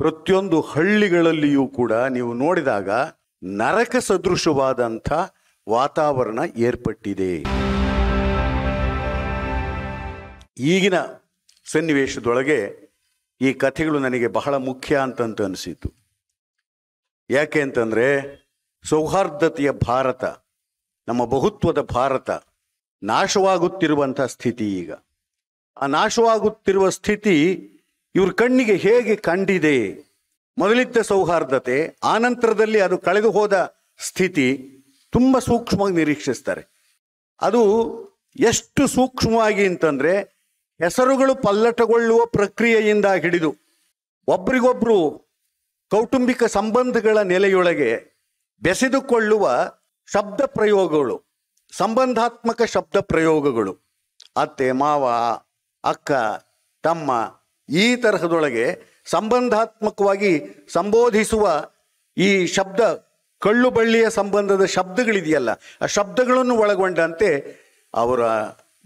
ಪ್ರತಿಯೊಂದು ಹಳ್ಳಿಗಳಲ್ಲಿಯೂ ಕೂಡ ನೀವು ನೋಡಿದಾಗ ನರಕ ಸದೃಶವಾದಂಥ ವಾತಾವರಣ ಏರ್ಪಟ್ಟಿದೆ ಈಗಿನ ಸನ್ನಿವೇಶದೊಳಗೆ ಈ ಕಥೆಗಳು ನನಗೆ ಬಹಳ ಮುಖ್ಯ ಅಂತಂತ ಅನಿಸಿತು ಯಾಕೆ ಅಂತಂದರೆ ಸೌಹಾರ್ದತೆಯ ಭಾರತ ನಮ್ಮ ಬಹುತ್ವದ ಭಾರತ ನಾಶವಾಗುತ್ತಿರುವಂಥ ಸ್ಥಿತಿ ಈಗ ಆ ನಾಶವಾಗುತ್ತಿರುವ ಸ್ಥಿತಿ ಇವ್ರ ಕಣ್ಣಿಗೆ ಹೇಗೆ ಕಂಡಿದೆ ಮೊದಲಿದ್ದ ಸೌಹಾರ್ದತೆ ಆನಂತರದಲ್ಲಿ ಅದು ಕಳೆದು ಹೋದ ಸ್ಥಿತಿ ತುಂಬ ಸೂಕ್ಷ್ಮವಾಗಿ ನಿರೀಕ್ಷಿಸ್ತಾರೆ ಅದು ಎಷ್ಟು ಸೂಕ್ಷ್ಮವಾಗಿ ಅಂತಂದರೆ ಹೆಸರುಗಳು ಪಲ್ಲಟಗೊಳ್ಳುವ ಪ್ರಕ್ರಿಯೆಯಿಂದ ಹಿಡಿದು ಒಬ್ರಿಗೊಬ್ಬರು ಕೌಟುಂಬಿಕ ಸಂಬಂಧಗಳ ನೆಲೆಯೊಳಗೆ ಬೆಸೆದುಕೊಳ್ಳುವ ಶಬ್ದ ಪ್ರಯೋಗಗಳು ಸಂಬಂಧಾತ್ಮಕ ಶಬ್ದ ಪ್ರಯೋಗಗಳು ಅತ್ತೆ ಮಾವ ಅಕ್ಕ ತಮ್ಮ ಈ ತರಹದೊಳಗೆ ಸಂಬಂಧಾತ್ಮಕವಾಗಿ ಸಂಬೋಧಿಸುವ ಈ ಶಬ್ದ ಕಳ್ಳು ಬಳ್ಳಿಯ ಸಂಬಂಧದ ಶಬ್ದಗಳಿದೆಯಲ್ಲ ಆ ಶಬ್ದಗಳನ್ನು ಒಳಗೊಂಡಂತೆ ಅವರ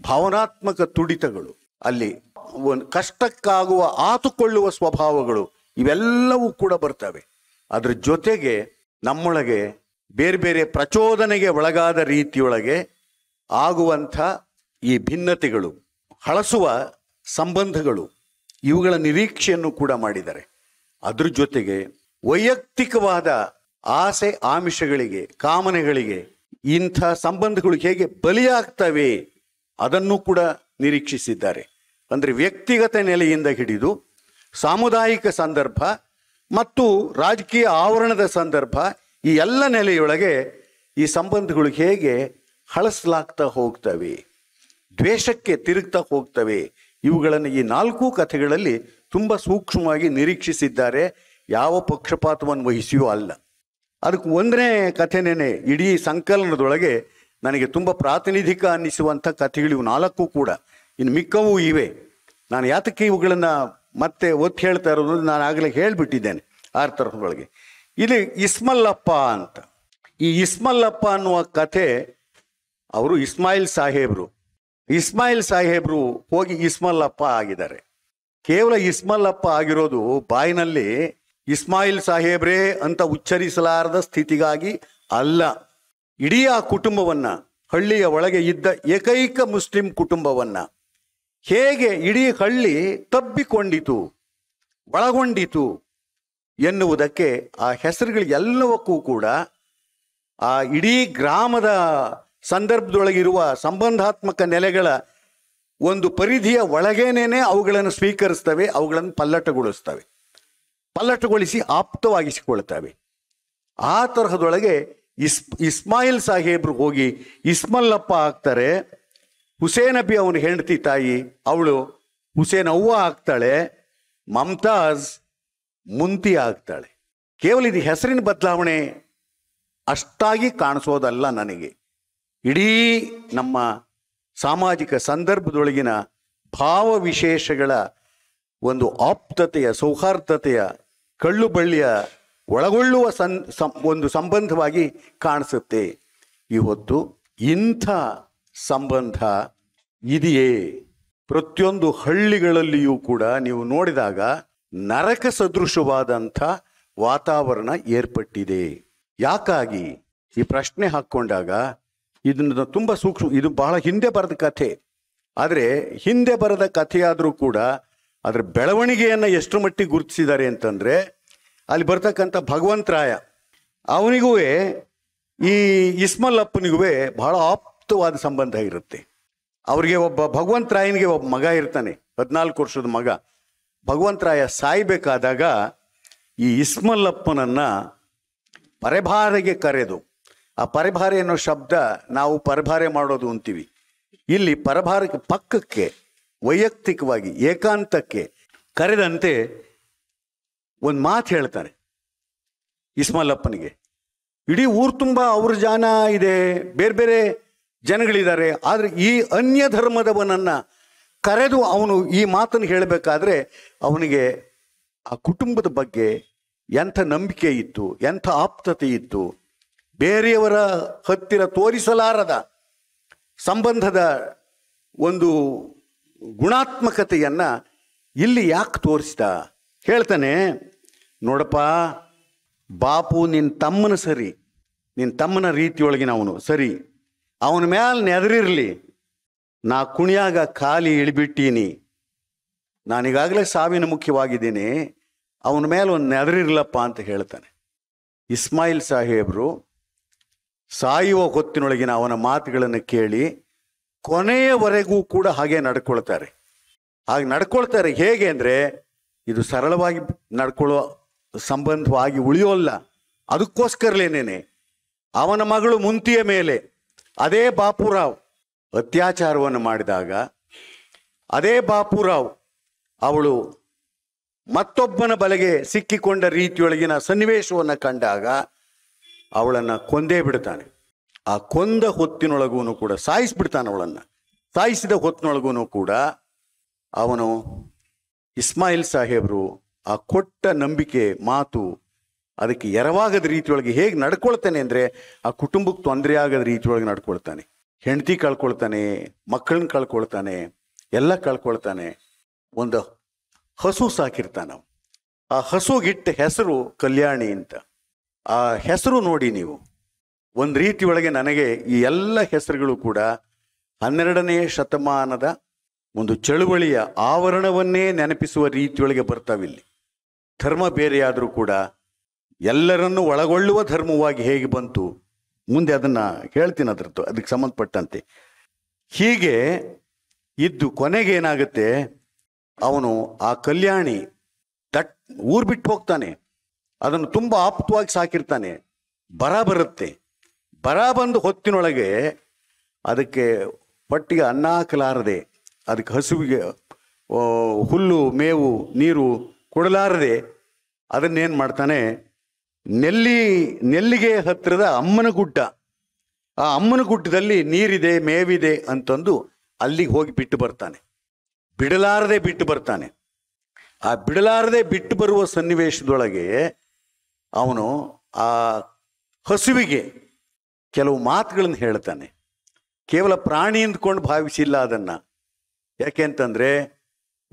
ಭಾವನಾತ್ಮಕ ತುಡಿತಗಳು ಅಲ್ಲಿ ಒಂದು ಕಷ್ಟಕ್ಕಾಗುವ ಆತುಕೊಳ್ಳುವ ಸ್ವಭಾವಗಳು ಇವೆಲ್ಲವೂ ಕೂಡ ಬರ್ತವೆ ಅದ್ರ ಜೊತೆಗೆ ನಮ್ಮೊಳಗೆ ಬೇರೆ ಬೇರೆ ಪ್ರಚೋದನೆಗೆ ಒಳಗಾದ ರೀತಿಯೊಳಗೆ ಆಗುವಂಥ ಈ ಭಿನ್ನತೆಗಳು ಹಳಸುವ ಸಂಬಂಧಗಳು ಇವುಗಳ ನಿರೀಕ್ಷೆಯನ್ನು ಕೂಡ ಮಾಡಿದ್ದಾರೆ ಅದ್ರ ಜೊತೆಗೆ ವೈಯಕ್ತಿಕವಾದ ಆಸೆ ಆಮಿಷಗಳಿಗೆ ಕಾಮನೆಗಳಿಗೆ ಇಂಥ ಸಂಬಂಧಗಳು ಹೇಗೆ ಬಲಿಯಾಗ್ತವೆ ಅದನ್ನು ಕೂಡ ನಿರೀಕ್ಷಿಸಿದ್ದಾರೆ ಅಂದರೆ ವ್ಯಕ್ತಿಗತ ನೆಲೆಯಿಂದ ಹಿಡಿದು ಸಾಮುದಾಯಿಕ ಸಂದರ್ಭ ಮತ್ತು ರಾಜಕೀಯ ಆವರಣದ ಸಂದರ್ಭ ಈ ಎಲ್ಲ ನೆಲೆಯೊಳಗೆ ಈ ಸಂಬಂಧಗಳು ಹೇಗೆ ಹಳಸಲಾಗ್ತಾ ಹೋಗ್ತವೆ ದ್ವೇಷಕ್ಕೆ ತಿರುಗ್ತಾ ಹೋಗ್ತವೆ ಇವುಗಳನ್ನು ಈ ನಾಲ್ಕು ಕಥೆಗಳಲ್ಲಿ ತುಂಬ ಸೂಕ್ಷ್ಮವಾಗಿ ನಿರೀಕ್ಷಿಸಿದ್ದಾರೆ ಯಾವ ಪಕ್ಷಪಾತವನ್ನು ವಹಿಸಿಯೂ ಅಲ್ಲ ಅದಕ್ಕೆ ಒಂದನೇ ಕಥೆನೇ ಇಡೀ ಸಂಕಲನದೊಳಗೆ ನನಗೆ ತುಂಬ ಪ್ರಾತಿನಿಧಿಕ ಅನ್ನಿಸುವಂಥ ಕಥೆಗಳು ಇವು ನಾಲ್ಕು ಕೂಡ ಇನ್ನು ಮಿಕ್ಕವೂ ಇವೆ ನಾನು ಯಾತಕ್ಕೆ ಇವುಗಳನ್ನು ಮತ್ತೆ ಒತ್ತಿ ಹೇಳ್ತಾ ಇರೋದು ನಾನು ಆಗಲೇ ಹೇಳಿಬಿಟ್ಟಿದ್ದೇನೆ ಆರು ತರಹದೊಳಗೆ ಇದು ಇಸ್ಮಲ್ಲಪ್ಪ ಅಂತ ಈ ಇಸ್ಮಲ್ಲಪ್ಪ ಅನ್ನುವ ಕಥೆ ಅವರು ಇಸ್ಮಾಯಿಲ್ ಸಾಹೇಬರು ಇಸ್ಮಾಯಿಲ್ ಸಾಹೇಬ್ರು ಹೋಗಿ ಇಸ್ಮಲ್ಲಪ್ಪ ಆಗಿದ್ದಾರೆ ಕೇವಲ ಇಸ್ಮಲ್ಲಪ್ಪ ಆಗಿರೋದು ಬಾಯಿನಲ್ಲಿ ಇಸ್ಮಾಯಿಲ್ ಸಾಹೇಬ್ರೇ ಅಂತ ಉಚ್ಚರಿಸಲಾರದ ಸ್ಥಿತಿಗಾಗಿ ಅಲ್ಲ ಇಡೀ ಆ ಕುಟುಂಬವನ್ನ ಹಳ್ಳಿಯ ಒಳಗೆ ಇದ್ದ ಏಕೈಕ ಮುಸ್ಲಿಂ ಕುಟುಂಬವನ್ನ ಹೇಗೆ ಇಡೀ ಹಳ್ಳಿ ತಬ್ಬಿಕೊಂಡಿತು ಒಳಗೊಂಡಿತು ಎನ್ನುವುದಕ್ಕೆ ಆ ಹೆಸರುಗಳಿಗೆಲ್ಲವಕ್ಕೂ ಕೂಡ ಆ ಇಡೀ ಗ್ರಾಮದ ಸಂದರ್ಭದೊಳಗಿರುವ ಸಂಬಂಧಾತ್ಮಕ ನೆಲೆಗಳ ಒಂದು ಪರಿಧಿಯ ಒಳಗೇನೇ ಅವುಗಳನ್ನು ಸ್ವೀಕರಿಸ್ತವೆ ಅವುಗಳನ್ನು ಪಲ್ಲಟಗೊಳಿಸ್ತವೆ ಪಲ್ಲಟಗೊಳಿಸಿ ಆಪ್ತವಾಗಿಸಿಕೊಳ್ತವೆ ಆ ತರಹದೊಳಗೆ ಇಸ್ ಇಸ್ಮಾಯಿಲ್ ಸಾಹೇಬ್ರು ಹೋಗಿ ಇಸ್ಮಲ್ಲಪ್ಪ ಆಗ್ತಾರೆ ಹುಸೇನ್ ಅಬಿ ಅವನ ಹೆಂಡತಿ ತಾಯಿ ಅವಳು ಹುಸೇನ್ ಅವ್ವ ಆಗ್ತಾಳೆ ಮಮ್ತಾಜ್ ಮುಂತಿ ಆಗ್ತಾಳೆ ಕೇವಲ ಇದು ಹೆಸರಿನ ಬದಲಾವಣೆ ಅಷ್ಟಾಗಿ ಕಾಣಿಸೋದಲ್ಲ ನನಗೆ ಇಡೀ ನಮ್ಮ ಸಾಮಾಜಿಕ ಸಂದರ್ಭದೊಳಗಿನ ಭಾವ ವಿಶೇಷಗಳ ಒಂದು ಆಪ್ತತೆಯ ಸೌಹಾರ್ದತೆಯ ಕಳ್ಳು ಬಳ್ಳಿಯ ಒಳಗೊಳ್ಳುವ ಸನ್ ಒಂದು ಸಂಬಂಧವಾಗಿ ಕಾಣಿಸುತ್ತೆ ಇವತ್ತು ಇಂಥ ಸಂಬಂಧ ಇದೆಯೇ ಪ್ರತಿಯೊಂದು ಹಳ್ಳಿಗಳಲ್ಲಿಯೂ ಕೂಡ ನೀವು ನೋಡಿದಾಗ ನರಕ ಸದೃಶವಾದಂಥ ವಾತಾವರಣ ಏರ್ಪಟ್ಟಿದೆ ಯಾಕಾಗಿ ಈ ಪ್ರಶ್ನೆ ಹಾಕ್ಕೊಂಡಾಗ ಇದನ್ನ ತುಂಬ ಸೂಕ್ಷ್ಮ ಇದು ಬಹಳ ಹಿಂದೆ ಬರೆದ ಕಥೆ ಆದರೆ ಹಿಂದೆ ಬರೆದ ಕಥೆಯಾದರೂ ಕೂಡ ಅದರ ಬೆಳವಣಿಗೆಯನ್ನು ಎಷ್ಟು ಮಟ್ಟಿಗೆ ಗುರುತಿಸಿದ್ದಾರೆ ಅಂತಂದರೆ ಅಲ್ಲಿ ಬರ್ತಕ್ಕಂಥ ಭಗವಂತರಾಯ ಅವನಿಗೂ ಈ ಇಸ್ಮಲ್ಲಪ್ಪನಿಗೂ ಬಹಳ ಆಪ್ತವಾದ ಸಂಬಂಧ ಇರುತ್ತೆ ಅವರಿಗೆ ಒಬ್ಬ ಭಗವಂತರಾಯನಿಗೆ ಒಬ್ಬ ಮಗ ಇರ್ತಾನೆ ಹದಿನಾಲ್ಕು ವರ್ಷದ ಮಗ ಭಗವಂತರಾಯ ಸಾಯ್ಬೇಕಾದಾಗ ಈ ಇಸ್ಮಲ್ಲಪ್ಪನನ್ನು ಪರಭಾರೆಗೆ ಕರೆದು ಆ ಪರಭಾರೆ ಅನ್ನೋ ಶಬ್ದ ನಾವು ಪರಭಾರೆ ಮಾಡೋದು ಅಂತೀವಿ ಇಲ್ಲಿ ಪರಭಾರಕ್ಕೆ ಪಕ್ಕಕ್ಕೆ ವೈಯಕ್ತಿಕವಾಗಿ ಏಕಾಂತಕ್ಕೆ ಕರೆದಂತೆ ಒಂದು ಮಾತು ಹೇಳ್ತಾನೆ ಇಸ್ಮಾಲಪ್ಪನಿಗೆ ಇಡೀ ಊರು ತುಂಬ ಅವ್ರ ಜಾನ ಇದೆ ಬೇರೆ ಬೇರೆ ಜನಗಳಿದ್ದಾರೆ ಆದರೆ ಈ ಅನ್ಯ ಧರ್ಮದವನನ್ನು ಕರೆದು ಅವನು ಈ ಮಾತನ್ನು ಹೇಳಬೇಕಾದ್ರೆ ಅವನಿಗೆ ಆ ಕುಟುಂಬದ ಬಗ್ಗೆ ಎಂಥ ನಂಬಿಕೆ ಇತ್ತು ಎಂಥ ಆಪ್ತತೆ ಇತ್ತು ಬೇರೆಯವರ ಹತ್ತಿರ ತೋರಿಸಲಾರದ ಸಂಬಂಧದ ಒಂದು ಗುಣಾತ್ಮಕತೆಯನ್ನು ಇಲ್ಲಿ ಯಾಕೆ ತೋರಿಸ್ದ ಹೇಳ್ತಾನೆ ನೋಡಪ್ಪ ಬಾಪು ನಿನ್ನ ತಮ್ಮನ ಸರಿ ನಿನ್ನ ತಮ್ಮನ ರೀತಿಯೊಳಗಿನ ಅವನು ಸರಿ ಅವನ ಮ್ಯಾಲೆ ನೆದರಿರಲಿ ನಾ ಕುಣಿಯಾಗ ಖಾಲಿ ಇಳಿಬಿಟ್ಟೀನಿ ನಾನೀಗಾಗಲೇ ಸಾವಿನ ಮುಖ್ಯವಾಗಿದ್ದೀನಿ ಅವನ ಮೇಲೆ ಒಂದು ನೆದರಿರಲಪ್ಪ ಅಂತ ಹೇಳ್ತಾನೆ ಇಸ್ಮಾಯಿಲ್ ಸಾಹೇಬರು ಸಾಯುವ ಹೊತ್ತಿನೊಳಗಿನ ಅವನ ಮಾತುಗಳನ್ನು ಕೇಳಿ ಕೊನೆಯವರೆಗೂ ಕೂಡ ಹಾಗೆ ನಡ್ಕೊಳ್ತಾರೆ ಹಾಗೆ ನಡ್ಕೊಳ್ತಾರೆ ಹೇಗೆ ಅಂದರೆ ಇದು ಸರಳವಾಗಿ ನಡ್ಕೊಳ್ಳೋ ಸಂಬಂಧವಾಗಿ ಉಳಿಯೋಲ್ಲ ಅದಕ್ಕೋಸ್ಕರಲೇನೇನೆ ಅವನ ಮಗಳು ಮುಂತಿಯ ಮೇಲೆ ಅದೇ ಬಾಪುರಾವ್ ಅತ್ಯಾಚಾರವನ್ನು ಮಾಡಿದಾಗ ಅದೇ ಬಾಪುರಾವ್ ಅವಳು ಮತ್ತೊಬ್ಬನ ಬಲೆಗೆ ಸಿಕ್ಕಿಕೊಂಡ ರೀತಿಯೊಳಗಿನ ಸನ್ನಿವೇಶವನ್ನು ಕಂಡಾಗ ಅವಳನ್ನು ಕೊಂದೇ ಬಿಡ್ತಾನೆ ಆ ಕೊಂದ ಹೊತ್ತಿನೊಳಗೂ ಕೂಡ ಸಾಯಿಸಿಬಿಡ್ತಾನೆ ಅವಳನ್ನು ಸಾಯಿಸಿದ ಹೊತ್ತಿನೊಳಗೂ ಕೂಡ ಅವನು ಇಸ್ಮಾಯಿಲ್ ಸಾಹೇಬರು ಆ ಕೊಟ್ಟ ನಂಬಿಕೆ ಮಾತು ಅದಕ್ಕೆ ಎರವಾಗದ ರೀತಿಯೊಳಗೆ ಹೇಗೆ ನಡ್ಕೊಳ್ತಾನೆ ಅಂದರೆ ಆ ಕುಟುಂಬಕ್ಕೆ ತೊಂದರೆ ಆಗದ ರೀತಿಯೊಳಗೆ ನಡ್ಕೊಳ್ತಾನೆ ಹೆಂಡತಿ ಕಳ್ಕೊಳ್ತಾನೆ ಮಕ್ಕಳನ್ನ ಕಳ್ಕೊಳ್ತಾನೆ ಎಲ್ಲ ಕಳ್ಕೊಳ್ತಾನೆ ಒಂದು ಹಸು ಸಾಕಿರ್ತಾನೆ ಆ ಹಸುಗಿಟ್ಟ ಹೆಸರು ಕಲ್ಯಾಣಿ ಅಂತ ಆ ಹೆಸರು ನೋಡಿ ನೀವು ಒಂದು ರೀತಿ ಒಳಗೆ ನನಗೆ ಈ ಎಲ್ಲ ಹೆಸರುಗಳು ಕೂಡ ಹನ್ನೆರಡನೇ ಶತಮಾನದ ಒಂದು ಚಳುವಳಿಯ ಆವರಣವನ್ನೇ ನೆನಪಿಸುವ ರೀತಿಯೊಳಗೆ ಬರ್ತಾವಿಲ್ಲಿ ಧರ್ಮ ಬೇರೆಯಾದರೂ ಕೂಡ ಎಲ್ಲರನ್ನು ಒಳಗೊಳ್ಳುವ ಧರ್ಮವಾಗಿ ಹೇಗೆ ಬಂತು ಮುಂದೆ ಅದನ್ನು ಹೇಳ್ತೀನಿ ಅದರದ್ದು ಅದಕ್ಕೆ ಸಂಬಂಧಪಟ್ಟಂತೆ ಹೀಗೆ ಇದ್ದು ಕೊನೆಗೆ ಏನಾಗುತ್ತೆ ಅವನು ಆ ಕಲ್ಯಾಣಿ ದಟ್ ಊರು ಬಿಟ್ಟು ಹೋಗ್ತಾನೆ ಅದನ್ನು ತುಂಬ ಆಪ್ತವಾಗಿ ಸಾಕಿರ್ತಾನೆ ಬರ ಬರುತ್ತೆ ಬರ ಬಂದು ಹೊತ್ತಿನೊಳಗೆ ಅದಕ್ಕೆ ಪಟ್ಟಿಗೆ ಅನ್ನ ಹಾಕಲಾರದೆ ಅದಕ್ಕೆ ಹಸುವಿಗೆ ಹುಲ್ಲು ಮೇವು ನೀರು ಕೊಡಲಾರದೆ ಅದನ್ನೇನು ಮಾಡ್ತಾನೆ ನೆಲ್ಲಿ ನೆಲ್ಲಿಗೆ ಹತ್ತಿರದ ಅಮ್ಮನ ಗುಡ್ಡ ಆ ಅಮ್ಮನ ಗುಡ್ಡದಲ್ಲಿ ನೀರಿದೆ ಮೇವಿದೆ ಅಂತಂದು ಅಲ್ಲಿಗೆ ಹೋಗಿ ಬಿಟ್ಟು ಬರ್ತಾನೆ ಬಿಡಲಾರದೆ ಬಿಟ್ಟು ಬರ್ತಾನೆ ಆ ಬಿಡಲಾರದೆ ಬಿಟ್ಟು ಬರುವ ಸನ್ನಿವೇಶದೊಳಗೆ ಅವನು ಆ ಹಸುವಿಗೆ ಕೆಲವು ಮಾತುಗಳನ್ನು ಹೇಳ್ತಾನೆ ಕೇವಲ ಪ್ರಾಣಿ ಅಂದ್ಕೊಂಡು ಭಾವಿಸಿಲ್ಲ ಅದನ್ನು ಯಾಕೆಂತಂದರೆ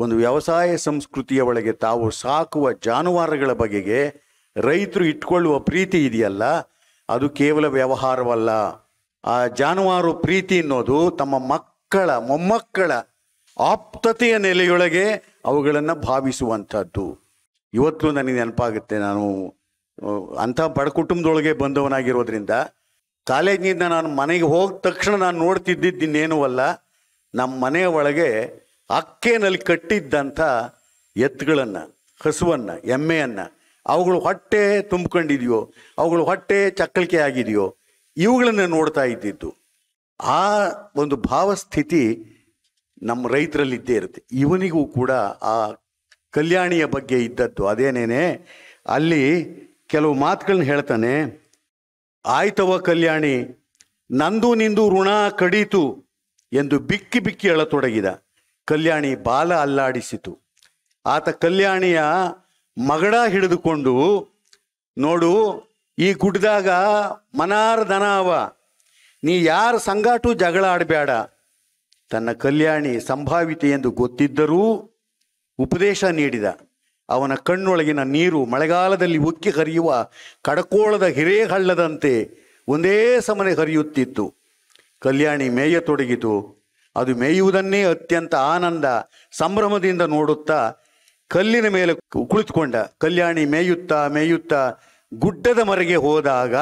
ಒಂದು ವ್ಯವಸಾಯ ಸಂಸ್ಕೃತಿಯ ಒಳಗೆ ತಾವು ಸಾಕುವ ಜಾನುವಾರುಗಳ ಬಗೆಗೆ ರೈತರು ಇಟ್ಕೊಳ್ಳುವ ಪ್ರೀತಿ ಇದೆಯಲ್ಲ ಅದು ಕೇವಲ ವ್ಯವಹಾರವಲ್ಲ ಆ ಜಾನುವಾರು ಪ್ರೀತಿ ಅನ್ನೋದು ತಮ್ಮ ಮಕ್ಕಳ ಮೊಮ್ಮಕ್ಕಳ ಆಪ್ತತೆಯ ನೆಲೆಯೊಳಗೆ ಅವುಗಳನ್ನು ಭಾವಿಸುವಂಥದ್ದು ಇವತ್ತು ನನಗೆ ನೆನಪಾಗುತ್ತೆ ನಾನು ಅಂಥ ಬಡ ಕುಟುಂಬದೊಳಗೆ ಬಂದವನಾಗಿರೋದ್ರಿಂದ ಕಾಲೇಜಿನಿಂದ ನಾನು ಮನೆಗೆ ಹೋದ ತಕ್ಷಣ ನಾನು ನೋಡ್ತಿದ್ದಿದ್ದು ಅಲ್ಲ ನಮ್ಮ ಮನೆಯ ಒಳಗೆ ಅಕ್ಕೇನಲ್ಲಿ ಕಟ್ಟಿದ್ದಂಥ ಎತ್ತುಗಳನ್ನು ಹಸುವನ್ನು ಎಮ್ಮೆಯನ್ನು ಅವುಗಳು ಹೊಟ್ಟೆ ತುಂಬಿಕೊಂಡಿದೆಯೋ ಅವುಗಳು ಹೊಟ್ಟೆ ಚಕ್ಕಳಿಕೆ ಆಗಿದೆಯೋ ಇವುಗಳನ್ನು ನೋಡ್ತಾ ಇದ್ದಿದ್ದು ಆ ಒಂದು ಭಾವಸ್ಥಿತಿ ನಮ್ಮ ರೈತರಲ್ಲಿದ್ದೇ ಇರುತ್ತೆ ಇವನಿಗೂ ಕೂಡ ಆ ಕಲ್ಯಾಣಿಯ ಬಗ್ಗೆ ಇದ್ದದ್ದು ಅದೇನೇನೆ ಅಲ್ಲಿ ಕೆಲವು ಮಾತುಗಳನ್ನ ಹೇಳ್ತಾನೆ ಆಯ್ತವ ಕಲ್ಯಾಣಿ ನಂದು ನಿಂದು ಋಣ ಕಡೀತು ಎಂದು ಬಿಕ್ಕಿ ಬಿಕ್ಕಿ ಹೇಳತೊಡಗಿದ ಕಲ್ಯಾಣಿ ಬಾಲ ಅಲ್ಲಾಡಿಸಿತು ಆತ ಕಲ್ಯಾಣಿಯ ಮಗಡ ಹಿಡಿದುಕೊಂಡು ನೋಡು ಈ ಗುಡ್ದಾಗ ಮನಾರ್ ದನ ಅವ ನೀ ಯಾರ ಸಂಗಾಟು ಜಗಳ ಆಡಬೇಡ ತನ್ನ ಕಲ್ಯಾಣಿ ಸಂಭಾವಿತೆ ಎಂದು ಗೊತ್ತಿದ್ದರೂ ಉಪದೇಶ ನೀಡಿದ ಅವನ ಕಣ್ಣೊಳಗಿನ ನೀರು ಮಳೆಗಾಲದಲ್ಲಿ ಉಕ್ಕಿ ಹರಿಯುವ ಕಡಕೋಳದ ಹಿರೇಹಳ್ಳದಂತೆ ಒಂದೇ ಸಮನೆ ಹರಿಯುತ್ತಿತ್ತು ಕಲ್ಯಾಣಿ ಮೇಯತೊಡಗಿತು ಅದು ಮೇಯುವುದನ್ನೇ ಅತ್ಯಂತ ಆನಂದ ಸಂಭ್ರಮದಿಂದ ನೋಡುತ್ತಾ ಕಲ್ಲಿನ ಮೇಲೆ ಕುಳಿತುಕೊಂಡ ಕಲ್ಯಾಣಿ ಮೇಯುತ್ತಾ ಮೇಯುತ್ತಾ ಗುಡ್ಡದ ಮರೆಗೆ ಹೋದಾಗ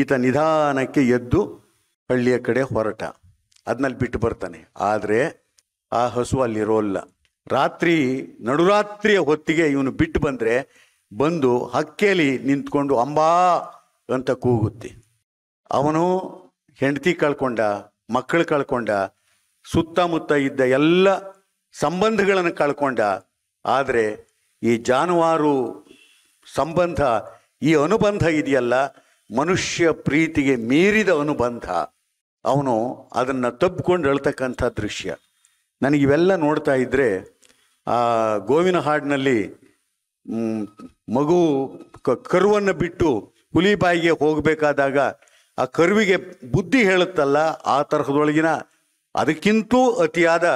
ಈತ ನಿಧಾನಕ್ಕೆ ಎದ್ದು ಹಳ್ಳಿಯ ಕಡೆ ಹೊರಟ ಅದನ್ನಲ್ಲಿ ಬಿಟ್ಟು ಬರ್ತಾನೆ ಆದರೆ ಆ ಹಸು ಅಲ್ಲಿರೋಲ್ಲ ರಾತ್ರಿ ನಡುರಾತ್ರಿಯ ಹೊತ್ತಿಗೆ ಇವನು ಬಿಟ್ಟು ಬಂದರೆ ಬಂದು ಹಕ್ಕೇಲಿ ನಿಂತ್ಕೊಂಡು ಅಂಬಾ ಅಂತ ಕೂಗುತ್ತೆ ಅವನು ಹೆಂಡತಿ ಕಳ್ಕೊಂಡ ಮಕ್ಕಳು ಕಳ್ಕೊಂಡ ಸುತ್ತಮುತ್ತ ಇದ್ದ ಎಲ್ಲ ಸಂಬಂಧಗಳನ್ನು ಕಳ್ಕೊಂಡ ಆದರೆ ಈ ಜಾನುವಾರು ಸಂಬಂಧ ಈ ಅನುಬಂಧ ಇದೆಯಲ್ಲ ಮನುಷ್ಯ ಪ್ರೀತಿಗೆ ಮೀರಿದ ಅನುಬಂಧ ಅವನು ಅದನ್ನು ತಬ್ಕೊಂಡು ಹೇಳ್ತಕ್ಕಂಥ ದೃಶ್ಯ ನನಗಿವೆಲ್ಲ ನೋಡ್ತಾ ಇದ್ದರೆ ಆ ಗೋವಿನ ಹಾಡಿನಲ್ಲಿ ಮಗು ಕ ಕರುವನ್ನು ಬಿಟ್ಟು ಹುಲಿ ಬಾಯಿಗೆ ಹೋಗಬೇಕಾದಾಗ ಆ ಕರುವಿಗೆ ಬುದ್ಧಿ ಹೇಳುತ್ತಲ್ಲ ಆ ತರಹದೊಳಗಿನ ಅದಕ್ಕಿಂತೂ ಅತಿಯಾದ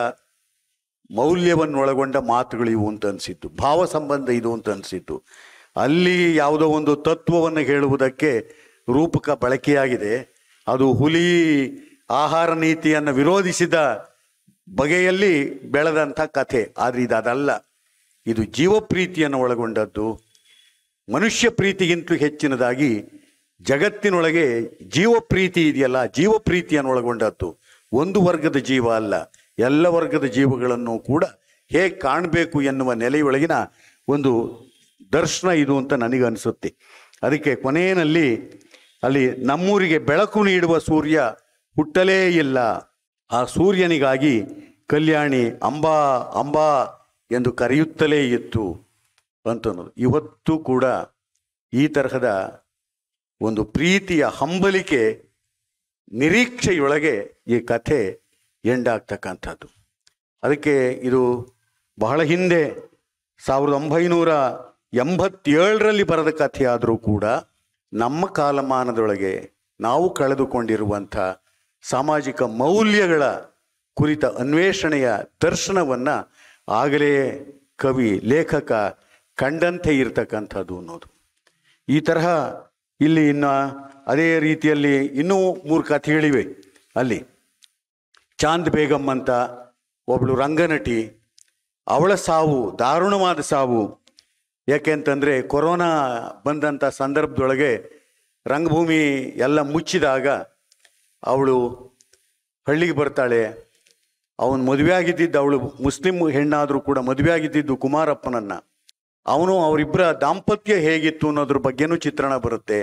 ಮೌಲ್ಯವನ್ನು ಒಳಗೊಂಡ ಮಾತುಗಳಿವು ಅಂತ ಅನಿಸಿತ್ತು ಭಾವ ಸಂಬಂಧ ಇದು ಅಂತ ಅನಿಸಿತ್ತು ಅಲ್ಲಿ ಯಾವುದೋ ಒಂದು ತತ್ವವನ್ನು ಹೇಳುವುದಕ್ಕೆ ರೂಪಕ ಬಳಕೆಯಾಗಿದೆ ಅದು ಹುಲಿ ಆಹಾರ ನೀತಿಯನ್ನು ವಿರೋಧಿಸಿದ ಬಗೆಯಲ್ಲಿ ಬೆಳೆದಂಥ ಕಥೆ ಆದರೆ ಇದು ಇದು ಜೀವಪ್ರೀತಿಯನ್ನು ಒಳಗೊಂಡದ್ದು ಮನುಷ್ಯ ಪ್ರೀತಿಗಿಂತಲೂ ಹೆಚ್ಚಿನದಾಗಿ ಜಗತ್ತಿನೊಳಗೆ ಜೀವಪ್ರೀತಿ ಇದೆಯಲ್ಲ ಜೀವಪ್ರೀತಿಯನ್ನು ಒಳಗೊಂಡದ್ದು ಒಂದು ವರ್ಗದ ಜೀವ ಅಲ್ಲ ಎಲ್ಲ ವರ್ಗದ ಜೀವಗಳನ್ನು ಕೂಡ ಹೇಗೆ ಕಾಣಬೇಕು ಎನ್ನುವ ನೆಲೆಯೊಳಗಿನ ಒಂದು ದರ್ಶನ ಇದು ಅಂತ ನನಗೆ ಅನಿಸುತ್ತೆ ಅದಕ್ಕೆ ಕೊನೆಯಲ್ಲಿ ಅಲ್ಲಿ ನಮ್ಮೂರಿಗೆ ಬೆಳಕು ನೀಡುವ ಸೂರ್ಯ ಹುಟ್ಟಲೇ ಇಲ್ಲ ಆ ಸೂರ್ಯನಿಗಾಗಿ ಕಲ್ಯಾಣಿ ಅಂಬಾ ಅಂಬಾ ಎಂದು ಕರೆಯುತ್ತಲೇ ಇತ್ತು ಅಂತನ್ನೋದು ಇವತ್ತು ಕೂಡ ಈ ತರಹದ ಒಂದು ಪ್ರೀತಿಯ ಹಂಬಲಿಕೆ ನಿರೀಕ್ಷೆಯೊಳಗೆ ಈ ಕಥೆ ಎಂಡಾಗ್ತಕ್ಕಂಥದ್ದು ಅದಕ್ಕೆ ಇದು ಬಹಳ ಹಿಂದೆ ಸಾವಿರದ ಒಂಬೈನೂರ ಎಂಬತ್ತೇಳರಲ್ಲಿ ಬರೆದ ಕಥೆಯಾದರೂ ಕೂಡ ನಮ್ಮ ಕಾಲಮಾನದೊಳಗೆ ನಾವು ಕಳೆದುಕೊಂಡಿರುವಂಥ ಸಾಮಾಜಿಕ ಮೌಲ್ಯಗಳ ಕುರಿತ ಅನ್ವೇಷಣೆಯ ದರ್ಶನವನ್ನು ಆಗಲೇ ಕವಿ ಲೇಖಕ ಕಂಡಂತೆ ಇರತಕ್ಕಂಥದ್ದು ಅನ್ನೋದು ಈ ತರಹ ಇಲ್ಲಿ ಇನ್ನು ಅದೇ ರೀತಿಯಲ್ಲಿ ಇನ್ನೂ ಮೂರು ಕಥೆಗಳಿವೆ ಅಲ್ಲಿ ಚಾಂದ್ ಬೇಗಮ್ ಅಂತ ಒಬ್ಬಳು ರಂಗನಟಿ ಅವಳ ಸಾವು ದಾರುಣವಾದ ಸಾವು ಯಾಕೆಂತಂದರೆ ಕೊರೋನಾ ಬಂದಂಥ ಸಂದರ್ಭದೊಳಗೆ ರಂಗಭೂಮಿ ಎಲ್ಲ ಮುಚ್ಚಿದಾಗ ಅವಳು ಹಳ್ಳಿಗೆ ಬರ್ತಾಳೆ ಅವನು ಮದುವೆ ಆಗಿದ್ದಿದ್ದು ಅವಳು ಮುಸ್ಲಿಂ ಹೆಣ್ಣಾದರೂ ಕೂಡ ಮದುವೆ ಆಗಿದ್ದಿದ್ದು ಕುಮಾರಪ್ಪನನ್ನು ಅವನು ಅವರಿಬ್ಬರ ದಾಂಪತ್ಯ ಹೇಗಿತ್ತು ಅನ್ನೋದ್ರ ಬಗ್ಗೆನೂ ಚಿತ್ರಣ ಬರುತ್ತೆ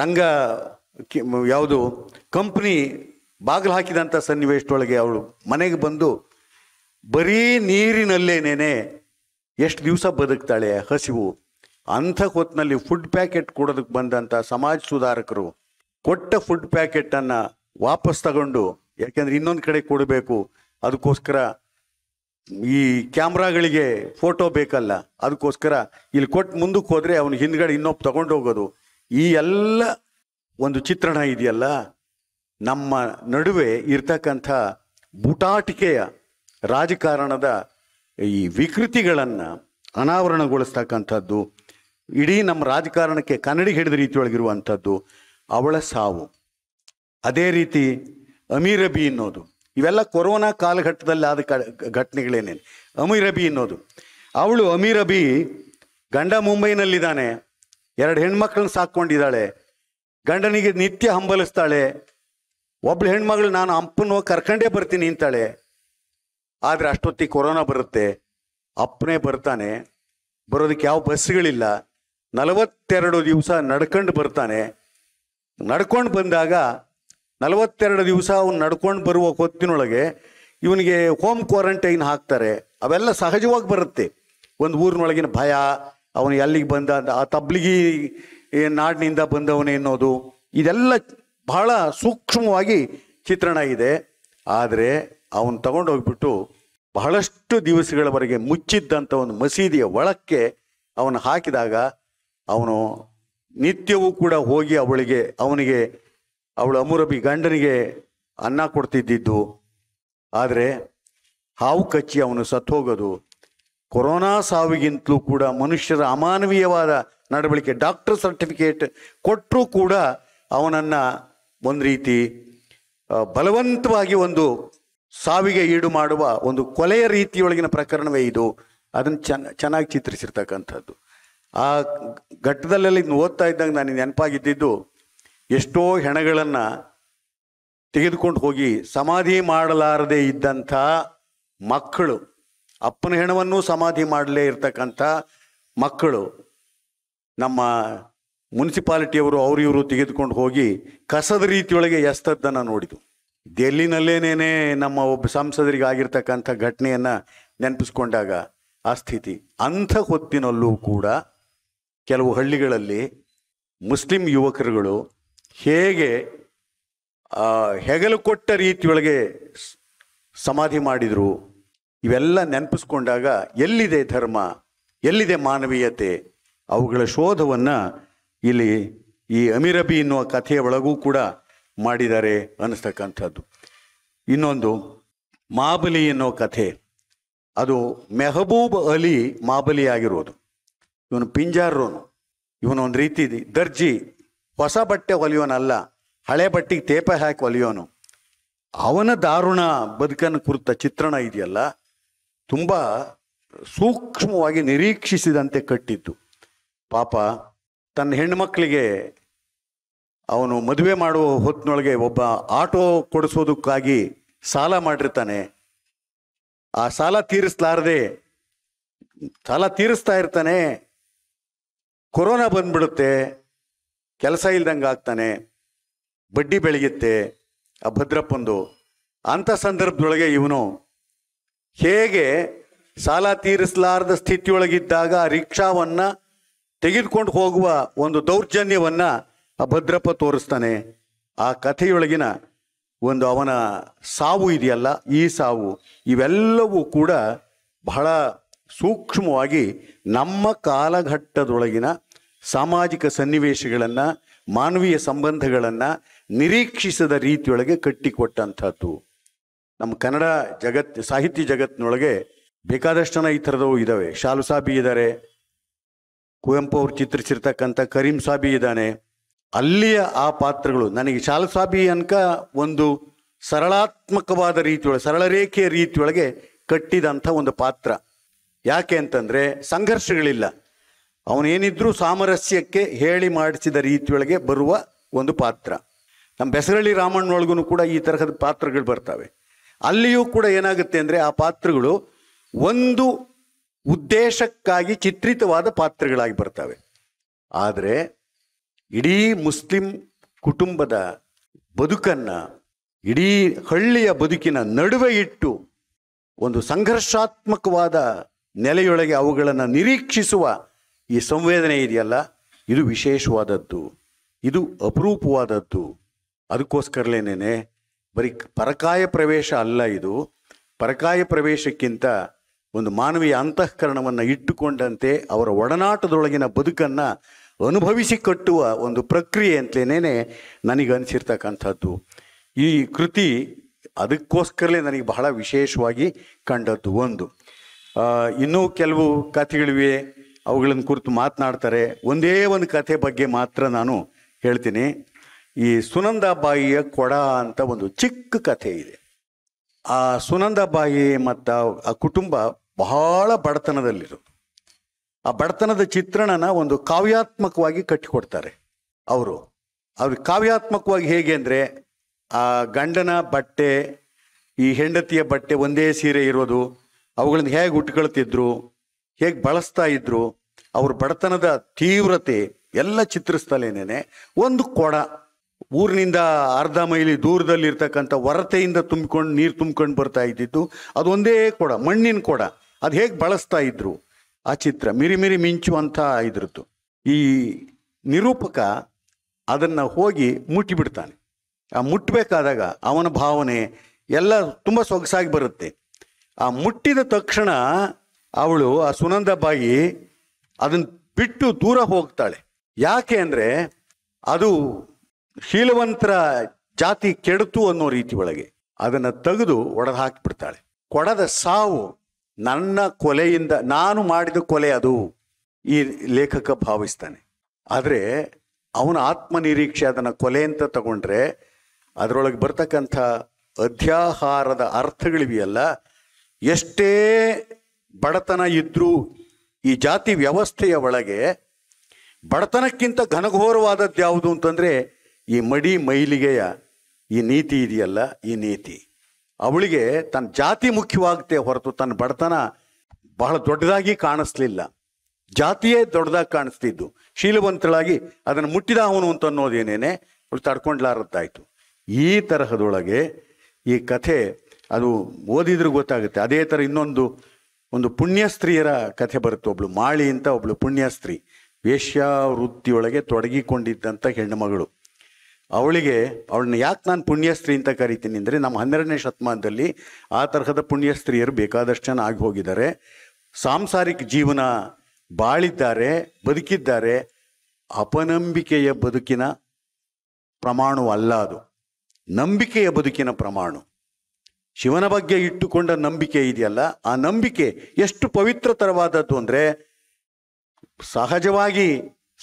ರಂಗ ಯಾವುದು ಕಂಪ್ನಿ ಬಾಗಿಲು ಹಾಕಿದಂಥ ಸನ್ನಿವೇಶದೊಳಗೆ ಅವಳು ಮನೆಗೆ ಬಂದು ಬರೀ ನೀರಿನಲ್ಲೇನೇನೆ ಎಷ್ಟು ದಿವಸ ಬದುಕ್ತಾಳೆ ಹಸಿವು ಅಂಥ ಹೊತ್ತಿನಲ್ಲಿ ಫುಡ್ ಪ್ಯಾಕೆಟ್ ಕೊಡೋದಕ್ಕೆ ಬಂದಂಥ ಸಮಾಜ ಸುಧಾರಕರು ಕೊಟ್ಟ ಫುಡ್ ಪ್ಯಾಕೆಟನ್ನು ವಾಪಸ್ ತಗೊಂಡು ಯಾಕೆಂದ್ರೆ ಇನ್ನೊಂದು ಕಡೆ ಕೊಡಬೇಕು ಅದಕ್ಕೋಸ್ಕರ ಈ ಕ್ಯಾಮ್ರಾಗಳಿಗೆ ಫೋಟೋ ಬೇಕಲ್ಲ ಅದಕ್ಕೋಸ್ಕರ ಇಲ್ಲಿ ಕೊಟ್ಟು ಮುಂದಕ್ಕೆ ಹೋದರೆ ಅವನು ಹಿಂದ್ಗಡೆ ಇನ್ನೊಬ್ಬ ತಗೊಂಡು ಹೋಗೋದು ಈ ಎಲ್ಲ ಒಂದು ಚಿತ್ರಣ ಇದೆಯಲ್ಲ ನಮ್ಮ ನಡುವೆ ಇರ್ತಕ್ಕಂಥ ಬುಟಾಟಿಕೆಯ ರಾಜಕಾರಣದ ಈ ವಿಕೃತಿಗಳನ್ನು ಅನಾವರಣಗೊಳಿಸ್ತಕ್ಕಂಥದ್ದು ಇಡೀ ನಮ್ಮ ರಾಜಕಾರಣಕ್ಕೆ ಕನ್ನಡಿ ಹಿಡಿದ ರೀತಿಯೊಳಗಿರುವಂಥದ್ದು ಅವಳ ಸಾವು ಅದೇ ರೀತಿ ಅಮೀರಬಿ ಅನ್ನೋದು ಇವೆಲ್ಲ ಕೊರೋನಾ ಕಾಲಘಟ್ಟದಲ್ಲಿ ಆದ ಘಟನೆಗಳೇನೇನು ಅಮೀರಬಿ ಅನ್ನೋದು ಅವಳು ಅಮೀರಬಿ ಗಂಡ ಮುಂಬೈನಲ್ಲಿದ್ದಾನೆ ಎರಡು ಹೆಣ್ಮಕ್ಳನ್ನ ಸಾಕ್ಕೊಂಡಿದ್ದಾಳೆ ಗಂಡನಿಗೆ ನಿತ್ಯ ಹಂಬಲಿಸ್ತಾಳೆ ಒಬ್ಳು ಹೆಣ್ಮಗಳು ನಾನು ಅಪ್ಪನ ಕರ್ಕಂಡೇ ಬರ್ತೀನಿ ಅಂತಾಳೆ ಆದರೆ ಅಷ್ಟೊತ್ತಿಗೆ ಕೊರೋನಾ ಬರುತ್ತೆ ಅಪ್ಪನೇ ಬರ್ತಾನೆ ಬರೋದಕ್ಕೆ ಯಾವ ಬಸ್ಗಳಿಲ್ಲ ನಲವತ್ತೆರಡು ದಿವಸ ನಡ್ಕಂಡು ಬರ್ತಾನೆ ನಡ್ಕೊಂಡು ಬಂದಾಗ ನಲವತ್ತೆರಡು ದಿವಸ ಅವ್ನು ನಡ್ಕೊಂಡು ಬರುವ ಹೊತ್ತಿನೊಳಗೆ ಇವನಿಗೆ ಹೋಮ್ ಕ್ವಾರಂಟೈನ್ ಹಾಕ್ತಾರೆ ಅವೆಲ್ಲ ಸಹಜವಾಗಿ ಬರುತ್ತೆ ಒಂದು ಊರಿನೊಳಗಿನ ಭಯ ಅವನು ಎಲ್ಲಿಗೆ ಬಂದ ಆ ತಬ್ಲಿಗಿ ನಾಡಿನಿಂದ ಬಂದವನೇ ಅನ್ನೋದು ಇದೆಲ್ಲ ಬಹಳ ಸೂಕ್ಷ್ಮವಾಗಿ ಚಿತ್ರಣ ಇದೆ ಆದರೆ ಅವನು ತಗೊಂಡೋಗ್ಬಿಟ್ಟು ಬಹಳಷ್ಟು ದಿವಸಗಳವರೆಗೆ ಮುಚ್ಚಿದ್ದಂಥ ಒಂದು ಮಸೀದಿಯ ಒಳಕ್ಕೆ ಅವನು ಹಾಕಿದಾಗ ಅವನು ನಿತ್ಯವೂ ಕೂಡ ಹೋಗಿ ಅವಳಿಗೆ ಅವನಿಗೆ ಅವಳು ಅಮುರಬಿ ಗಂಡನಿಗೆ ಅನ್ನ ಕೊಡ್ತಿದ್ದಿದ್ದು ಆದರೆ ಹಾವು ಕಚ್ಚಿ ಅವನು ಸತ್ತೋಗೋದು ಕೊರೋನಾ ಸಾವಿಗಿಂತಲೂ ಕೂಡ ಮನುಷ್ಯರ ಅಮಾನವೀಯವಾದ ನಡವಳಿಕೆ ಡಾಕ್ಟರ್ ಸರ್ಟಿಫಿಕೇಟ್ ಕೊಟ್ಟರೂ ಕೂಡ ಅವನನ್ನು ಒಂದು ರೀತಿ ಬಲವಂತವಾಗಿ ಒಂದು ಸಾವಿಗೆ ಈಡು ಮಾಡುವ ಒಂದು ಕೊಲೆಯ ರೀತಿಯೊಳಗಿನ ಪ್ರಕರಣವೇ ಇದು ಅದನ್ನು ಚೆನ್ನ ಚೆನ್ನಾಗಿ ಚಿತ್ರಿಸಿರ್ತಕ್ಕಂಥದ್ದು ಆ ಘಟ್ಟದಲ್ಲೆಲ್ಲ ಇನ್ನು ಓದ್ತಾ ಇದ್ದಾಗ ನನಗೆ ನೆನಪಾಗಿದ್ದಿದ್ದು ಎಷ್ಟೋ ಹೆಣಗಳನ್ನು ತೆಗೆದುಕೊಂಡು ಹೋಗಿ ಸಮಾಧಿ ಮಾಡಲಾರದೆ ಇದ್ದಂಥ ಮಕ್ಕಳು ಅಪ್ಪನ ಹೆಣವನ್ನು ಸಮಾಧಿ ಮಾಡಲೇ ಇರ್ತಕ್ಕಂಥ ಮಕ್ಕಳು ನಮ್ಮ ಮುನ್ಸಿಪಾಲಿಟಿಯವರು ಅವರಿವರು ತೆಗೆದುಕೊಂಡು ಹೋಗಿ ಕಸದ ರೀತಿಯೊಳಗೆ ಎಸ್ತದ್ದನ್ನು ನೋಡಿದ್ದು ಡೆಲ್ಲಿನಲ್ಲೇನೇ ನಮ್ಮ ಒಬ್ಬ ಸಂಸದರಿಗೆ ಆಗಿರ್ತಕ್ಕಂಥ ಘಟನೆಯನ್ನು ನೆನಪಿಸ್ಕೊಂಡಾಗ ಆ ಸ್ಥಿತಿ ಅಂಥ ಹೊತ್ತಿನಲ್ಲೂ ಕೂಡ ಕೆಲವು ಹಳ್ಳಿಗಳಲ್ಲಿ ಮುಸ್ಲಿಂ ಯುವಕರುಗಳು ಹೇಗೆ ಹೆಗಲು ಕೊಟ್ಟ ರೀತಿಯೊಳಗೆ ಸಮಾಧಿ ಮಾಡಿದರು ಇವೆಲ್ಲ ನೆನಪಿಸ್ಕೊಂಡಾಗ ಎಲ್ಲಿದೆ ಧರ್ಮ ಎಲ್ಲಿದೆ ಮಾನವೀಯತೆ ಅವುಗಳ ಶೋಧವನ್ನು ಇಲ್ಲಿ ಈ ಅಮಿರಬಿ ಎನ್ನುವ ಕಥೆಯ ಒಳಗೂ ಕೂಡ ಮಾಡಿದ್ದಾರೆ ಅನ್ನಿಸ್ತಕ್ಕಂಥದ್ದು ಇನ್ನೊಂದು ಮಾಬಲಿ ಎನ್ನುವ ಕಥೆ ಅದು ಮೆಹಬೂಬ್ ಅಲಿ ಮಾಬಲಿ ಆಗಿರೋದು ಇವನು ಪಿಂಜಾರೋನು ಇವನು ಒಂದು ರೀತಿ ದರ್ಜಿ ಹೊಸ ಬಟ್ಟೆ ಒಲಿಯೋನಲ್ಲ ಹಳೆ ಬಟ್ಟೆಗೆ ತೇಪೆ ಹಾಕಿ ಒಲಿಯೋನು ಅವನ ದಾರುಣ ಬದುಕನ್ನು ಕುರಿತ ಚಿತ್ರಣ ಇದೆಯಲ್ಲ ತುಂಬ ಸೂಕ್ಷ್ಮವಾಗಿ ನಿರೀಕ್ಷಿಸಿದಂತೆ ಕಟ್ಟಿದ್ದು ಪಾಪ ತನ್ನ ಹೆಣ್ಮಕ್ಳಿಗೆ ಅವನು ಮದುವೆ ಮಾಡುವ ಹೊತ್ತಿನೊಳಗೆ ಒಬ್ಬ ಆಟೋ ಕೊಡಿಸೋದಕ್ಕಾಗಿ ಸಾಲ ಮಾಡಿರ್ತಾನೆ ಆ ಸಾಲ ತೀರಿಸ್ಲಾರದೆ ಸಾಲ ತೀರಿಸ್ತಾ ಇರ್ತಾನೆ ಕೊರೋನಾ ಬಂದ್ಬಿಡುತ್ತೆ ಕೆಲಸ ಇಲ್ದಂಗೆ ಆಗ್ತಾನೆ ಬಡ್ಡಿ ಬೆಳೆಯುತ್ತೆ ಆ ಭದ್ರಪ್ಪಂದು ಅಂಥ ಸಂದರ್ಭದೊಳಗೆ ಇವನು ಹೇಗೆ ಸಾಲ ತೀರಿಸಲಾರದ ಸ್ಥಿತಿಯೊಳಗಿದ್ದಾಗ ಆ ರಿಕ್ಷಾವನ್ನು ತೆಗೆದುಕೊಂಡು ಹೋಗುವ ಒಂದು ದೌರ್ಜನ್ಯವನ್ನು ಆ ಭದ್ರಪ್ಪ ತೋರಿಸ್ತಾನೆ ಆ ಕಥೆಯೊಳಗಿನ ಒಂದು ಅವನ ಸಾವು ಇದೆಯಲ್ಲ ಈ ಸಾವು ಇವೆಲ್ಲವೂ ಕೂಡ ಬಹಳ ಸೂಕ್ಷ್ಮವಾಗಿ ನಮ್ಮ ಕಾಲಘಟ್ಟದೊಳಗಿನ ಸಾಮಾಜಿಕ ಸನ್ನಿವೇಶಗಳನ್ನು ಮಾನವೀಯ ಸಂಬಂಧಗಳನ್ನು ನಿರೀಕ್ಷಿಸದ ರೀತಿಯೊಳಗೆ ಕಟ್ಟಿಕೊಟ್ಟಂಥದ್ದು ನಮ್ಮ ಕನ್ನಡ ಜಗತ್ ಸಾಹಿತ್ಯ ಜಗತ್ತಿನೊಳಗೆ ಬೇಕಾದಷ್ಟು ಜನ ಈ ಥರದವು ಇದ್ದಾವೆ ಶಾಲು ಸಾಬಿ ಇದ್ದಾರೆ ಕುವೆಂಪು ಅವರು ಚಿತ್ರಿಸಿರ್ತಕ್ಕಂಥ ಕರೀಂ ಸಾಬಿ ಇದ್ದಾನೆ ಅಲ್ಲಿಯ ಆ ಪಾತ್ರಗಳು ನನಗೆ ಶಾಲು ಸಾಬಿ ಅನ್ಕ ಒಂದು ಸರಳಾತ್ಮಕವಾದ ರೀತಿಯೊಳಗೆ ಸರಳ ರೇಖೆಯ ರೀತಿಯೊಳಗೆ ಕಟ್ಟಿದಂಥ ಒಂದು ಪಾತ್ರ ಯಾಕೆ ಅಂತಂದರೆ ಸಂಘರ್ಷಗಳಿಲ್ಲ ಅವನೇನಿದ್ರೂ ಸಾಮರಸ್ಯಕ್ಕೆ ಹೇಳಿ ಮಾಡಿಸಿದ ರೀತಿಯೊಳಗೆ ಬರುವ ಒಂದು ಪಾತ್ರ ನಮ್ಮ ಬೆಸರಳ್ಳಿ ರಾಮಣ್ಣೊಳಗೂ ಕೂಡ ಈ ತರಹದ ಪಾತ್ರಗಳು ಬರ್ತವೆ ಅಲ್ಲಿಯೂ ಕೂಡ ಏನಾಗುತ್ತೆ ಅಂದರೆ ಆ ಪಾತ್ರಗಳು ಒಂದು ಉದ್ದೇಶಕ್ಕಾಗಿ ಚಿತ್ರಿತವಾದ ಪಾತ್ರಗಳಾಗಿ ಬರ್ತವೆ ಆದರೆ ಇಡೀ ಮುಸ್ಲಿಂ ಕುಟುಂಬದ ಬದುಕನ್ನು ಇಡೀ ಹಳ್ಳಿಯ ಬದುಕಿನ ನಡುವೆ ಇಟ್ಟು ಒಂದು ಸಂಘರ್ಷಾತ್ಮಕವಾದ ನೆಲೆಯೊಳಗೆ ಅವುಗಳನ್ನು ನಿರೀಕ್ಷಿಸುವ ಈ ಸಂವೇದನೆ ಇದೆಯಲ್ಲ ಇದು ವಿಶೇಷವಾದದ್ದು ಇದು ಅಪರೂಪವಾದದ್ದು ಅದಕ್ಕೋಸ್ಕರಲೇನೇ ಬರೀ ಪರಕಾಯ ಪ್ರವೇಶ ಅಲ್ಲ ಇದು ಪರಕಾಯ ಪ್ರವೇಶಕ್ಕಿಂತ ಒಂದು ಮಾನವೀಯ ಅಂತಃಕರಣವನ್ನು ಇಟ್ಟುಕೊಂಡಂತೆ ಅವರ ಒಡನಾಟದೊಳಗಿನ ಬದುಕನ್ನು ಅನುಭವಿಸಿ ಕಟ್ಟುವ ಒಂದು ಪ್ರಕ್ರಿಯೆ ನನಗೆ ನನಗನ್ಸಿರ್ತಕ್ಕಂಥದ್ದು ಈ ಕೃತಿ ಅದಕ್ಕೋಸ್ಕರಲೇ ನನಗೆ ಬಹಳ ವಿಶೇಷವಾಗಿ ಕಂಡದ್ದು ಒಂದು ಇನ್ನೂ ಕೆಲವು ಕಥೆಗಳಿವೆ ಅವುಗಳನ್ನು ಕುರಿತು ಮಾತನಾಡ್ತಾರೆ ಒಂದೇ ಒಂದು ಕಥೆ ಬಗ್ಗೆ ಮಾತ್ರ ನಾನು ಹೇಳ್ತೀನಿ ಈ ಸುನಂದಾಬಾಯಿಯ ಕೊಡ ಅಂತ ಒಂದು ಚಿಕ್ಕ ಕಥೆ ಇದೆ ಆ ಸುನಂದಾಬಾಯಿ ಮತ್ತು ಆ ಕುಟುಂಬ ಬಹಳ ಬಡತನದಲ್ಲಿರು ಆ ಬಡತನದ ಚಿತ್ರಣನ ಒಂದು ಕಾವ್ಯಾತ್ಮಕವಾಗಿ ಕಟ್ಟಿಕೊಡ್ತಾರೆ ಅವರು ಅವ್ರಿಗೆ ಕಾವ್ಯಾತ್ಮಕವಾಗಿ ಹೇಗೆ ಅಂದರೆ ಆ ಗಂಡನ ಬಟ್ಟೆ ಈ ಹೆಂಡತಿಯ ಬಟ್ಟೆ ಒಂದೇ ಸೀರೆ ಇರೋದು ಅವುಗಳನ್ನು ಹೇಗೆ ಉಟ್ಕೊಳ್ತಿದ್ರು ಹೇಗೆ ಬಳಸ್ತಾ ಇದ್ರು ಅವ್ರ ಬಡತನದ ತೀವ್ರತೆ ಎಲ್ಲ ಚಿತ್ರಿಸ್ತಲೇನೆ ಒಂದು ಕೊಡ ಊರಿನಿಂದ ಅರ್ಧ ಮೈಲಿ ದೂರದಲ್ಲಿರ್ತಕ್ಕಂಥ ವರತೆಯಿಂದ ತುಂಬಿಕೊಂಡು ನೀರು ತುಂಬಿಕೊಂಡು ಬರ್ತಾ ಇದ್ದಿದ್ದು ಅದೊಂದೇ ಕೊಡ ಮಣ್ಣಿನ ಕೊಡ ಅದು ಹೇಗೆ ಬಳಸ್ತಾ ಇದ್ರು ಆ ಚಿತ್ರ ಮಿರಿ ಮಿರಿ ಮಿಂಚುವಂಥ ಇದ್ರದ್ದು ಈ ನಿರೂಪಕ ಅದನ್ನು ಹೋಗಿ ಮುಟ್ಟಿಬಿಡ್ತಾನೆ ಆ ಮುಟ್ಟಬೇಕಾದಾಗ ಅವನ ಭಾವನೆ ಎಲ್ಲ ತುಂಬ ಸೊಗಸಾಗಿ ಬರುತ್ತೆ ಆ ಮುಟ್ಟಿದ ತಕ್ಷಣ ಅವಳು ಆ ಸುನಂದ ಬಾಯಿ ಅದನ್ನು ಬಿಟ್ಟು ದೂರ ಹೋಗ್ತಾಳೆ ಯಾಕೆ ಅಂದರೆ ಅದು ಶೀಲವಂತರ ಜಾತಿ ಕೆಡತು ಅನ್ನೋ ರೀತಿ ಒಳಗೆ ಅದನ್ನು ತೆಗೆದು ಒಡೆದು ಹಾಕಿಬಿಡ್ತಾಳೆ ಕೊಡದ ಸಾವು ನನ್ನ ಕೊಲೆಯಿಂದ ನಾನು ಮಾಡಿದ ಕೊಲೆ ಅದು ಈ ಲೇಖಕ ಭಾವಿಸ್ತಾನೆ ಆದರೆ ಅವನ ಆತ್ಮನಿರೀಕ್ಷೆ ಅದನ್ನು ಕೊಲೆ ಅಂತ ತಗೊಂಡ್ರೆ ಅದರೊಳಗೆ ಬರ್ತಕ್ಕಂಥ ಅಧ್ಯಾಹಾರದ ಅರ್ಥಗಳಿವೆಯಲ್ಲ ಎಷ್ಟೇ ಬಡತನ ಇದ್ದರೂ ಈ ಜಾತಿ ವ್ಯವಸ್ಥೆಯ ಒಳಗೆ ಬಡತನಕ್ಕಿಂತ ಘನಘೋರವಾದದ್ದು ಯಾವುದು ಅಂತಂದರೆ ಈ ಮಡಿ ಮೈಲಿಗೆಯ ಈ ನೀತಿ ಇದೆಯಲ್ಲ ಈ ನೀತಿ ಅವಳಿಗೆ ತನ್ನ ಜಾತಿ ಮುಖ್ಯವಾಗುತ್ತೆ ಹೊರತು ತನ್ನ ಬಡತನ ಬಹಳ ದೊಡ್ಡದಾಗಿ ಕಾಣಿಸ್ಲಿಲ್ಲ ಜಾತಿಯೇ ದೊಡ್ಡದಾಗಿ ಕಾಣಿಸ್ತಿದ್ದು ಶೀಲವಂತಳಾಗಿ ಅದನ್ನು ಮುಟ್ಟಿದ ಅವನು ಅಂತ ಅನ್ನೋದೇನೇನೆ ಅವಳು ತಡ್ಕೊಂಡ್ಲಾರದ್ದಾಯಿತು ಈ ತರಹದೊಳಗೆ ಈ ಕಥೆ ಅದು ಓದಿದ್ರೆ ಗೊತ್ತಾಗುತ್ತೆ ಅದೇ ಥರ ಇನ್ನೊಂದು ಒಂದು ಪುಣ್ಯ ಕಥೆ ಬರುತ್ತೆ ಒಬ್ಳು ಮಾಳಿ ಅಂತ ಒಬ್ಳು ಪುಣ್ಯ ಸ್ತ್ರೀ ವೇಶ್ಯಾವೃತ್ತಿಯೊಳಗೆ ತೊಡಗಿಕೊಂಡಿದ್ದಂಥ ಮಗಳು ಅವಳಿಗೆ ಅವಳನ್ನ ಯಾಕೆ ನಾನು ಪುಣ್ಯಸ್ತ್ರೀ ಅಂತ ಕರಿತೀನಿ ಅಂದರೆ ನಮ್ಮ ಹನ್ನೆರಡನೇ ಶತಮಾನದಲ್ಲಿ ಆ ತರಹದ ಪುಣ್ಯ ಸ್ತ್ರೀಯರು ಬೇಕಾದಷ್ಟು ಜನ ಆಗಿ ಹೋಗಿದ್ದಾರೆ ಸಾಂಸಾರಿಕ ಜೀವನ ಬಾಳಿದ್ದಾರೆ ಬದುಕಿದ್ದಾರೆ ಅಪನಂಬಿಕೆಯ ಬದುಕಿನ ಪ್ರಮಾಣವಲ್ಲ ಅದು ನಂಬಿಕೆಯ ಬದುಕಿನ ಪ್ರಮಾಣ ಶಿವನ ಬಗ್ಗೆ ಇಟ್ಟುಕೊಂಡ ನಂಬಿಕೆ ಇದೆಯಲ್ಲ ಆ ನಂಬಿಕೆ ಎಷ್ಟು ಪವಿತ್ರತರವಾದದ್ದು ಅಂದರೆ ಸಹಜವಾಗಿ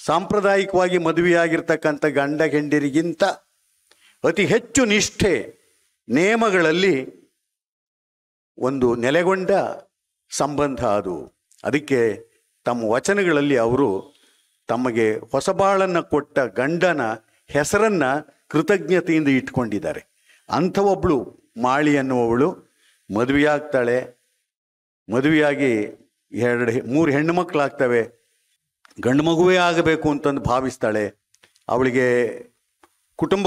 ಸಾಂಪ್ರದಾಯಿಕವಾಗಿ ಮದುವೆಯಾಗಿರ್ತಕ್ಕಂಥ ಗಂಡ ಹೆಂಡಿರಿಗಿಂತ ಅತಿ ಹೆಚ್ಚು ನಿಷ್ಠೆ ನಿಯಮಗಳಲ್ಲಿ ಒಂದು ನೆಲೆಗೊಂಡ ಸಂಬಂಧ ಅದು ಅದಕ್ಕೆ ತಮ್ಮ ವಚನಗಳಲ್ಲಿ ಅವರು ತಮಗೆ ಹೊಸಬಾಳನ್ನು ಕೊಟ್ಟ ಗಂಡನ ಹೆಸರನ್ನು ಕೃತಜ್ಞತೆಯಿಂದ ಇಟ್ಕೊಂಡಿದ್ದಾರೆ ಅಂಥ ಒಬ್ಬಳು ಮಾಳಿ ಅನ್ನುವವಳು ಮದುವೆಯಾಗ್ತಾಳೆ ಮದುವೆಯಾಗಿ ಎರಡು ಮೂರು ಹೆಣ್ಣು ಮಕ್ಕಳಾಗ್ತವೆ ಗಂಡು ಮಗುವೇ ಆಗಬೇಕು ಅಂತಂದು ಭಾವಿಸ್ತಾಳೆ ಅವಳಿಗೆ ಕುಟುಂಬ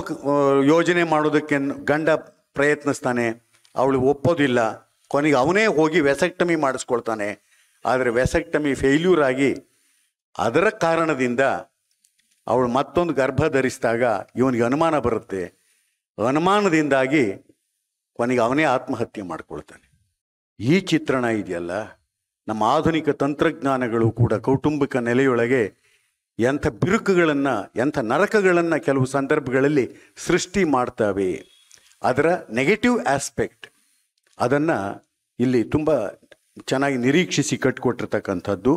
ಯೋಜನೆ ಮಾಡೋದಕ್ಕೆ ಗಂಡ ಪ್ರಯತ್ನಿಸ್ತಾನೆ ಅವಳು ಒಪ್ಪೋದಿಲ್ಲ ಕೊನೆಗೆ ಅವನೇ ಹೋಗಿ ವೆಸೆಕ್ಟಮಿ ಮಾಡಿಸ್ಕೊಳ್ತಾನೆ ಆದರೆ ವೆಸೆಕ್ಟಮಿ ಫೇಲ್ಯೂರ್ ಆಗಿ ಅದರ ಕಾರಣದಿಂದ ಅವಳು ಮತ್ತೊಂದು ಗರ್ಭ ಧರಿಸಿದಾಗ ಇವನಿಗೆ ಅನುಮಾನ ಬರುತ್ತೆ ಅನುಮಾನದಿಂದಾಗಿ ಕೊನೆಗೆ ಅವನೇ ಆತ್ಮಹತ್ಯೆ ಮಾಡ್ಕೊಳ್ತಾನೆ ಈ ಚಿತ್ರಣ ಇದೆಯಲ್ಲ ನಮ್ಮ ಆಧುನಿಕ ತಂತ್ರಜ್ಞಾನಗಳು ಕೂಡ ಕೌಟುಂಬಿಕ ನೆಲೆಯೊಳಗೆ ಎಂಥ ಬಿರುಕುಗಳನ್ನು ಎಂಥ ನರಕಗಳನ್ನು ಕೆಲವು ಸಂದರ್ಭಗಳಲ್ಲಿ ಸೃಷ್ಟಿ ಮಾಡ್ತವೆ ಅದರ ನೆಗೆಟಿವ್ ಆಸ್ಪೆಕ್ಟ್ ಅದನ್ನು ಇಲ್ಲಿ ತುಂಬ ಚೆನ್ನಾಗಿ ನಿರೀಕ್ಷಿಸಿ ಕಟ್ಕೊಟ್ಟಿರ್ತಕ್ಕಂಥದ್ದು